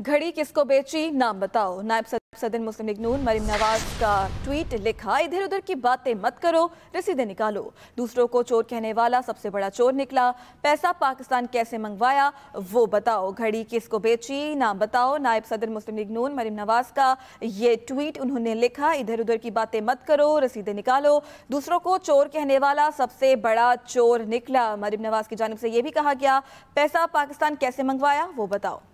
घड़ी किसको बेची नाम बताओ नायब सदन मुस्लिम लीग नून मरीम नवाज का ट्वीट लिखा इधर उधर की बातें मत करो रसीदें निकालो दूसरों को चोर कहने वाला सबसे बड़ा चोर निकला पैसा पाकिस्तान कैसे मंगवाया वो बताओ घड़ी किसको बेची नाम बताओ नायब सदर मुस्लिम लीग नून मरीम नवाज का ये ट्वीट उन्होंने लिखा इधर उधर की बातें मत करो रसीदें निकालो दूसरों को चोर कहने वाला सबसे बड़ा चोर निकला मरीम नवाज की जानब से यह भी कहा गया पैसा पाकिस्तान कैसे मंगवाया वो बताओ